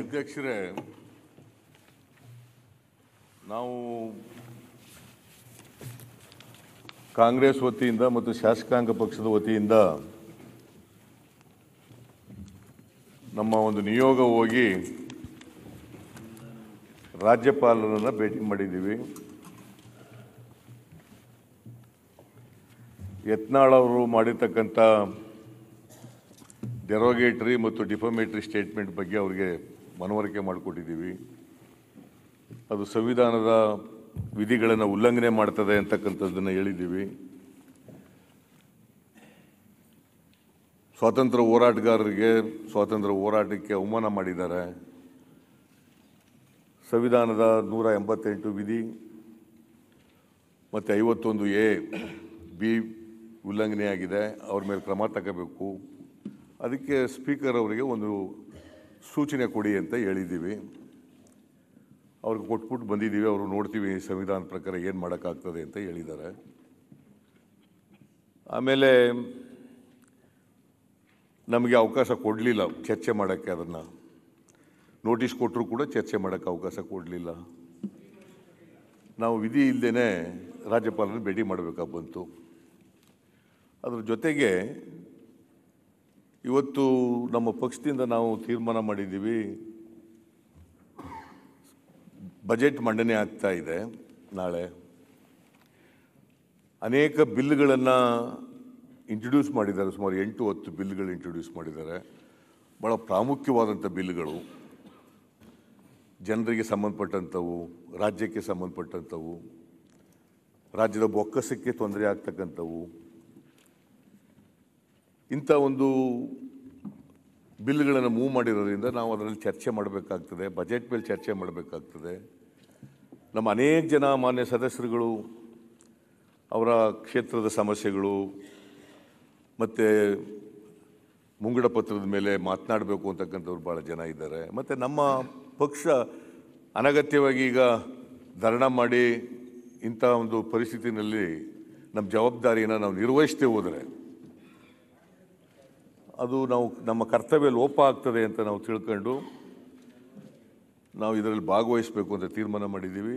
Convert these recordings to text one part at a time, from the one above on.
ಅಧ್ಯಕ್ಷರೇ ನಾವು ಕಾಂಗ್ರೆಸ್ ವತಿಯಿಂದ ಮತ್ತು ಶಾಸಕಾಂಗ ಪಕ್ಷದ ವತಿಯಿಂದ ನಮ್ಮ ಒಂದು ನಿಯೋಗ ಹೋಗಿ ರಾಜ್ಯಪಾಲರನ್ನು ಭೇಟಿ ಮಾಡಿದ್ದೀವಿ ಯತ್ನಾಳ್ ಅವರು ಮಾಡಿರ್ತಕ್ಕಂಥ ಡೆರೋಗೇಟ್ರಿ ಮತ್ತು ಡಿಫಮೇಟ್ರಿ ಸ್ಟೇಟ್ಮೆಂಟ್ ಬಗ್ಗೆ ಅವರಿಗೆ ಮನವರಿಕೆ ಮಾಡಿಕೊಟ್ಟಿದ್ದೀವಿ ಅದು ಸಂವಿಧಾನದ ವಿಧಿಗಳನ್ನು ಉಲ್ಲಂಘನೆ ಮಾಡ್ತದೆ ಅಂತಕ್ಕಂಥದ್ದನ್ನು ಹೇಳಿದ್ದೀವಿ ಸ್ವಾತಂತ್ರ್ಯ ಹೋರಾಟಗಾರರಿಗೆ ಸ್ವಾತಂತ್ರ್ಯ ಹೋರಾಟಕ್ಕೆ ಅವಮಾನ ಮಾಡಿದ್ದಾರೆ ಸಂವಿಧಾನದ ನೂರ ಎಂಬತ್ತೆಂಟು ವಿಧಿ ಮತ್ತು ಐವತ್ತೊಂದು ಎ ಬಿ ಉಲ್ಲಂಘನೆಯಾಗಿದೆ ಅವ್ರ ಮೇಲೆ ಕ್ರಮ ತಗೋಬೇಕು ಅದಕ್ಕೆ ಸ್ಪೀಕರ್ ಅವರಿಗೆ ಒಂದು ಸೂಚನೆ ಕೊಡಿ ಅಂತ ಹೇಳಿದ್ದೀವಿ ಅವ್ರಿಗೆ ಕೊಟ್ಬಿಟ್ಟು ಬಂದಿದ್ದೀವಿ ಅವರು ನೋಡ್ತೀವಿ ಸಂವಿಧಾನ ಪ್ರಕಾರ ಏನು ಮಾಡೋಕ್ಕಾಗ್ತದೆ ಅಂತ ಹೇಳಿದ್ದಾರೆ ಆಮೇಲೆ ನಮಗೆ ಅವಕಾಶ ಕೊಡಲಿಲ್ಲ ಚರ್ಚೆ ಮಾಡೋಕ್ಕೆ ಅದನ್ನು ನೋಟಿಸ್ ಕೊಟ್ಟರು ಕೂಡ ಚರ್ಚೆ ಮಾಡೋಕ್ಕೆ ಅವಕಾಶ ಕೊಡಲಿಲ್ಲ ನಾವು ವಿಧಿ ಇಲ್ಲದೇ ರಾಜ್ಯಪಾಲರನ್ನು ಭೇಟಿ ಮಾಡಬೇಕಾಗಿ ಬಂತು ಅದ್ರ ಜೊತೆಗೆ ಇವತ್ತು ನಮ್ಮ ಪಕ್ಷದಿಂದ ನಾವು ತೀರ್ಮಾನ ಮಾಡಿದ್ದೀವಿ ಬಜೆಟ್ ಮಂಡನೆ ಆಗ್ತಾ ಇದೆ ನಾಳೆ ಅನೇಕ ಬಿಲ್ಗಳನ್ನು ಇಂಟ್ರೊಡ್ಯೂಸ್ ಮಾಡಿದ್ದಾರೆ ಸುಮಾರು ಎಂಟು ಹತ್ತು ಬಿಲ್ಗಳು ಇಂಟ್ರೊಡ್ಯೂಸ್ ಮಾಡಿದ್ದಾರೆ ಭಾಳ ಪ್ರಾಮುಖ್ಯವಾದಂಥ ಬಿಲ್ಗಳು ಜನರಿಗೆ ಸಂಬಂಧಪಟ್ಟಂಥವು ರಾಜ್ಯಕ್ಕೆ ಸಂಬಂಧಪಟ್ಟಂಥವು ರಾಜ್ಯದ ಬೊಕ್ಕಸಕ್ಕೆ ತೊಂದರೆ ಆಗ್ತಕ್ಕಂಥವು ಇಂಥ ಒಂದು ಬಿಲ್ಗಳನ್ನು ಮೂವ್ ಮಾಡಿರೋದ್ರಿಂದ ನಾವು ಅದರಲ್ಲಿ ಚರ್ಚೆ ಮಾಡಬೇಕಾಗ್ತದೆ ಬಜೆಟ್ ಮೇಲೆ ಚರ್ಚೆ ಮಾಡಬೇಕಾಗ್ತದೆ ನಮ್ಮ ಅನೇಕ ಜನ ಮಾನ್ಯ ಸದಸ್ಯರುಗಳು ಅವರ ಕ್ಷೇತ್ರದ ಸಮಸ್ಯೆಗಳು ಮತ್ತು ಮುಂಗಡ ಪತ್ರದ ಮೇಲೆ ಮಾತನಾಡಬೇಕು ಅಂತಕ್ಕಂಥವ್ರು ಭಾಳ ಜನ ಇದ್ದಾರೆ ಮತ್ತು ನಮ್ಮ ಪಕ್ಷ ಅನಗತ್ಯವಾಗಿ ಈಗ ಧರಣ ಮಾಡಿ ಇಂಥ ಒಂದು ಪರಿಸ್ಥಿತಿನಲ್ಲಿ ನಮ್ಮ ಜವಾಬ್ದಾರಿಯನ್ನು ನಾವು ನಿರ್ವಹಿಸ್ತೇ ಹೋದರೆ ಅದು ನಾವು ನಮ್ಮ ಕರ್ತವ್ಯ ಲೋಪ ಆಗ್ತದೆ ಅಂತ ನಾವು ತಿಳ್ಕೊಂಡು ನಾವು ಇದರಲ್ಲಿ ಭಾಗವಹಿಸಬೇಕು ಅಂತ ತೀರ್ಮಾನ ಮಾಡಿದ್ದೀವಿ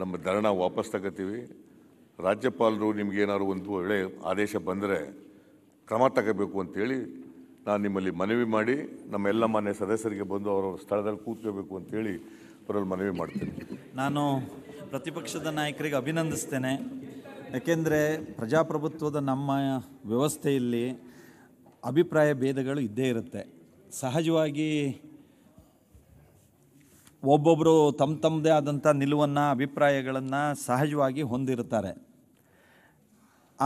ನಮ್ಮ ಧರಣ ವಾಪಸ್ ತಗೋತೀವಿ ರಾಜ್ಯಪಾಲರು ನಿಮಗೇನಾದ್ರು ಒಂದು ವೇಳೆ ಆದೇಶ ಬಂದರೆ ಕ್ರಮ ತಗೋಬೇಕು ಅಂತೇಳಿ ನಾನು ನಿಮ್ಮಲ್ಲಿ ಮನವಿ ಮಾಡಿ ನಮ್ಮ ಎಲ್ಲ ಮಾನ್ಯ ಸದಸ್ಯರಿಗೆ ಬಂದು ಅವರ ಸ್ಥಳದಲ್ಲಿ ಕೂತ್ಕೋಬೇಕು ಅಂತೇಳಿ ಅವರಲ್ಲಿ ಮನವಿ ಮಾಡ್ತೀನಿ ನಾನು ಪ್ರತಿಪಕ್ಷದ ನಾಯಕರಿಗೆ ಅಭಿನಂದಿಸ್ತೇನೆ ಯಾಕೆಂದರೆ ಪ್ರಜಾಪ್ರಭುತ್ವದ ನಮ್ಮ ವ್ಯವಸ್ಥೆಯಲ್ಲಿ ಅಭಿಪ್ರಾಯ ಭೇದಗಳು ಇದ್ದೇ ಇರುತ್ತೆ ಸಹಜವಾಗಿ ಒಬ್ಬೊಬ್ಬರು ತಮ್ಮ ತಮ್ಮದೇ ಆದಂಥ ನಿಲುವನ್ನು ಅಭಿಪ್ರಾಯಗಳನ್ನು ಸಹಜವಾಗಿ ಹೊಂದಿರುತ್ತಾರೆ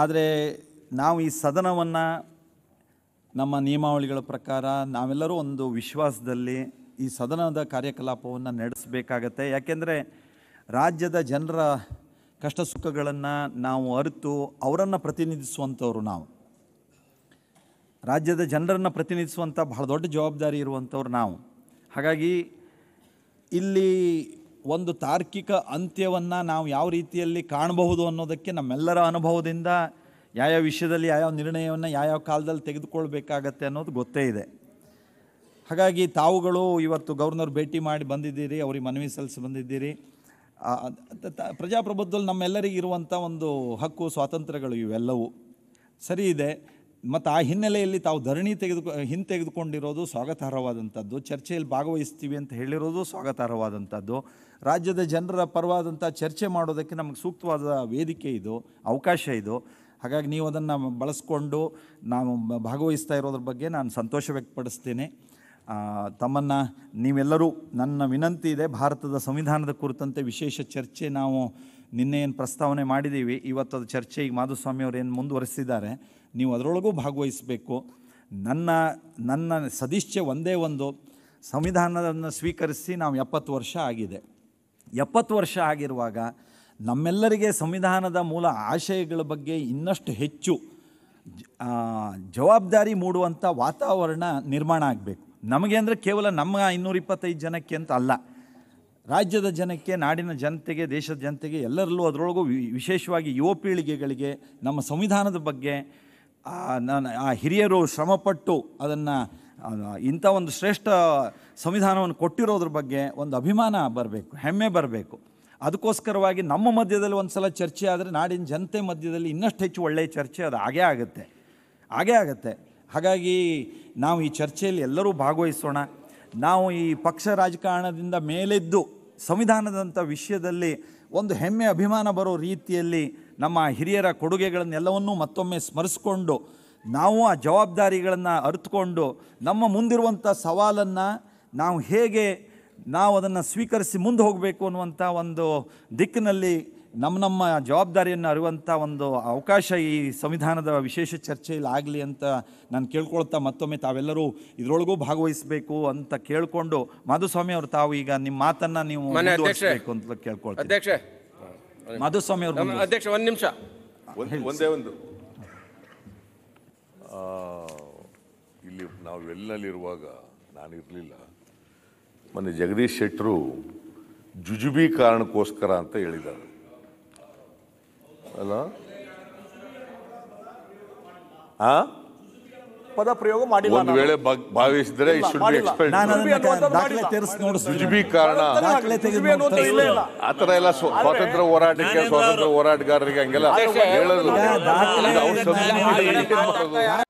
ಆದರೆ ನಾವು ಈ ಸದನವನ್ನು ನಮ್ಮ ನಿಯಮಾವಳಿಗಳ ಪ್ರಕಾರ ನಾವೆಲ್ಲರೂ ಒಂದು ವಿಶ್ವಾಸದಲ್ಲಿ ಈ ಸದನದ ಕಾರ್ಯಕಲಾಪವನ್ನು ನಡೆಸಬೇಕಾಗತ್ತೆ ಯಾಕೆಂದರೆ ರಾಜ್ಯದ ಜನರ ಕಷ್ಟ ಸುಖಗಳನ್ನು ನಾವು ಅರಿತು ಅವರನ್ನು ಪ್ರತಿನಿಧಿಸುವಂಥವ್ರು ನಾವು ರಾಜ್ಯದ ಜನರನ್ನು ಪ್ರತಿನಿಧಿಸುವಂಥ ಬಹಳ ದೊಡ್ಡ ಜವಾಬ್ದಾರಿ ಇರುವಂಥವ್ರು ನಾವು ಹಾಗಾಗಿ ಇಲ್ಲಿ ಒಂದು ತಾರ್ಕಿಕ ಅಂತ್ಯವನ್ನು ನಾವು ಯಾವ ರೀತಿಯಲ್ಲಿ ಕಾಣಬಹುದು ಅನ್ನೋದಕ್ಕೆ ನಮ್ಮೆಲ್ಲರ ಅನುಭವದಿಂದ ಯಾವ ವಿಷಯದಲ್ಲಿ ಯಾವ್ಯಾವ ನಿರ್ಣಯವನ್ನು ಯಾವ್ಯಾವ ಕಾಲದಲ್ಲಿ ತೆಗೆದುಕೊಳ್ಬೇಕಾಗತ್ತೆ ಅನ್ನೋದು ಗೊತ್ತೇ ಇದೆ ಹಾಗಾಗಿ ತಾವುಗಳು ಇವತ್ತು ಗವರ್ನರ್ ಭೇಟಿ ಮಾಡಿ ಬಂದಿದ್ದೀರಿ ಅವ್ರಿಗೆ ಮನವಿ ಸಲ್ಲಿಸಿ ಬಂದಿದ್ದೀರಿ ಪ್ರಜಾಪ್ರಭುತ್ವದಲ್ಲಿ ನಮ್ಮೆಲ್ಲರಿಗಿರುವಂಥ ಒಂದು ಹಕ್ಕು ಸ್ವಾತಂತ್ರ್ಯಗಳು ಇವೆಲ್ಲವೂ ಸರಿ ಇದೆ ಮತ್ತು ಆ ಹಿನ್ನೆಲೆಯಲ್ಲಿ ತಾವು ಧರಣಿ ತೆಗೆದುಕೊ ಹಿಂತೆಗೆದುಕೊಂಡಿರೋದು ಸ್ವಾಗತಾರ್ಹವಾದಂಥದ್ದು ಚರ್ಚೆಯಲ್ಲಿ ಭಾಗವಹಿಸ್ತೀವಿ ಅಂತ ಹೇಳಿರೋದು ಸ್ವಾಗತಾರ್ಹವಾದಂಥದ್ದು ರಾಜ್ಯದ ಜನರ ಪರವಾದಂಥ ಚರ್ಚೆ ಮಾಡೋದಕ್ಕೆ ನಮಗೆ ಸೂಕ್ತವಾದ ವೇದಿಕೆ ಇದು ಅವಕಾಶ ಇದು ಹಾಗಾಗಿ ನೀವು ಅದನ್ನು ಬಳಸ್ಕೊಂಡು ನಾವು ಭಾಗವಹಿಸ್ತಾ ಇರೋದ್ರ ಬಗ್ಗೆ ನಾನು ಸಂತೋಷ ವ್ಯಕ್ತಪಡಿಸ್ತೇನೆ ತಮ್ಮನ್ನು ನೀವೆಲ್ಲರೂ ನನ್ನ ವಿನಂತಿ ಇದೆ ಭಾರತದ ಸಂವಿಧಾನದ ಕುರಿತಂತೆ ವಿಶೇಷ ಚರ್ಚೆ ನಾವು ನಿನ್ನೆ ಏನು ಪ್ರಸ್ತಾವನೆ ಮಾಡಿದ್ದೀವಿ ಇವತ್ತದ ಚರ್ಚೆ ಈಗ ಮಾಧುಸ್ವಾಮಿ ಅವರು ಏನು ಮುಂದುವರಿಸಿದ್ದಾರೆ ನೀವು ಅದರೊಳಗೂ ಭಾಗವಹಿಸಬೇಕು ನನ್ನ ನನ್ನ ಸದಿಶ್ಚೆ ಒಂದೇ ಒಂದು ಸಂವಿಧಾನವನ್ನು ಸ್ವೀಕರಿಸಿ ನಾವು ಎಪ್ಪತ್ತು ವರ್ಷ ಆಗಿದೆ ಎಪ್ಪತ್ತು ವರ್ಷ ಆಗಿರುವಾಗ ನಮ್ಮೆಲ್ಲರಿಗೆ ಸಂವಿಧಾನದ ಮೂಲ ಆಶಯಗಳ ಬಗ್ಗೆ ಇನ್ನಷ್ಟು ಹೆಚ್ಚು ಜವಾಬ್ದಾರಿ ಮೂಡುವಂಥ ವಾತಾವರಣ ನಿರ್ಮಾಣ ಆಗಬೇಕು ನಮಗೆ ಅಂದರೆ ಕೇವಲ ನಮ್ಮ ಇನ್ನೂರ ಇಪ್ಪತ್ತೈದು ಜನಕ್ಕೆ ಅಂತ ಅಲ್ಲ ರಾಜ್ಯದ ಜನಕ್ಕೆ ನಾಡಿನ ಜನತೆಗೆ ದೇಶದ ಜನತೆಗೆ ಎಲ್ಲರಲ್ಲೂ ಅದರೊಳಗೂ ವಿಶೇಷವಾಗಿ ಯುವ ಪೀಳಿಗೆಗಳಿಗೆ ನಮ್ಮ ಸಂವಿಧಾನದ ಬಗ್ಗೆ ನಾನು ಆ ಹಿರಿಯರು ಶ್ರಮಪಟ್ಟು ಅದನ್ನು ಇಂಥ ಒಂದು ಶ್ರೇಷ್ಠ ಸಂವಿಧಾನವನ್ನು ಕೊಟ್ಟಿರೋದ್ರ ಬಗ್ಗೆ ಒಂದು ಅಭಿಮಾನ ಬರಬೇಕು ಹೆಮ್ಮೆ ಬರಬೇಕು ಅದಕ್ಕೋಸ್ಕರವಾಗಿ ನಮ್ಮ ಮಧ್ಯದಲ್ಲಿ ಒಂದು ಸಲ ಚರ್ಚೆ ಆದರೆ ನಾಡಿನ ಜನತೆ ಮಧ್ಯದಲ್ಲಿ ಇನ್ನಷ್ಟು ಹೆಚ್ಚು ಒಳ್ಳೆಯ ಚರ್ಚೆ ಅದು ಹಾಗೇ ಆಗುತ್ತೆ ಹಾಗೇ ಆಗುತ್ತೆ ಹಾಗಾಗಿ ನಾವು ಈ ಚರ್ಚೆಯಲ್ಲಿ ಎಲ್ಲರೂ ಭಾಗವಹಿಸೋಣ ನಾವು ಈ ಪಕ್ಷ ರಾಜಕಾರಣದಿಂದ ಮೇಲೆದ್ದು ಸಂವಿಧಾನದಂಥ ವಿಷಯದಲ್ಲಿ ಒಂದು ಹೆಮ್ಮೆ ಅಭಿಮಾನ ಬರೋ ರೀತಿಯಲ್ಲಿ ನಮ್ಮ ಹಿರಿಯರ ಕೊಡುಗೆಗಳನ್ನೆಲ್ಲವನ್ನೂ ಮತ್ತೊಮ್ಮೆ ಸ್ಮರಿಸ್ಕೊಂಡು ನಾವು ಆ ಜವಾಬ್ದಾರಿಗಳನ್ನು ಅರಿತುಕೊಂಡು ನಮ್ಮ ಮುಂದಿರುವಂಥ ಸವಾಲನ್ನು ನಾವು ಹೇಗೆ ನಾವು ಅದನ್ನು ಸ್ವೀಕರಿಸಿ ಮುಂದೆ ಹೋಗಬೇಕು ಅನ್ನುವಂಥ ಒಂದು ದಿಕ್ಕಿನಲ್ಲಿ ನಮ್ಮ ನಮ್ಮ ಜವಾಬ್ದಾರಿಯನ್ನು ಅರಿವಂಥ ಒಂದು ಅವಕಾಶ ಈ ಸಂವಿಧಾನದ ವಿಶೇಷ ಚರ್ಚೆಯಲ್ಲಿ ಆಗಲಿ ಅಂತ ನಾನು ಕೇಳ್ಕೊಳ್ತಾ ಮತ್ತೊಮ್ಮೆ ತಾವೆಲ್ಲರೂ ಇದರೊಳಗೂ ಭಾಗವಹಿಸಬೇಕು ಅಂತ ಕೇಳಿಕೊಂಡು ಮಾಧುಸ್ವಾಮಿ ಅವರು ತಾವು ಈಗ ನಿಮ್ಮ ಮಾತನ್ನು ನೀವು ಮುಂದುವರಿಸಬೇಕು ಅಂತ ಕೇಳ್ಕೊಳ್ತಾ ಅಧ್ಯಕ್ಷ ಮಾಧುಸ್ವಾಮಿ ಅವರು ಅಧ್ಯಕ್ಷ ಒಂದು ನಿಮಿಷ ಒಂದೇ ಒಂದು ಇಲ್ಲಿ ನಾವು ಎಲ್ಲಲ್ಲಿರುವಾಗ ಇರಲಿಲ್ಲ ಮೊನ್ನೆ ಜಗದೀಶ್ ಶೆಟ್ಟರು ಜುಜುಬಿ ಕಾರಣಕ್ಕೋಸ್ಕರ ಅಂತ ಹೇಳಿದ್ದಾರೆ ಅಲ್ಲ ಪದ ಪ್ರಯೋಗ ಮಾಡಿಲ್ಲ ಒಂದು ವೇಳೆ ಭಾವಿಸಿದ್ರೆ ಆತರ ಎಲ್ಲ ಸ್ವಾತಂತ್ರ್ಯ ಹೋರಾಟಕ್ಕೆ ಸ್ವಾತಂತ್ರ್ಯ ಹೋರಾಟಗಾರರಿಗೆ ಹಂಗೆಲ್ಲ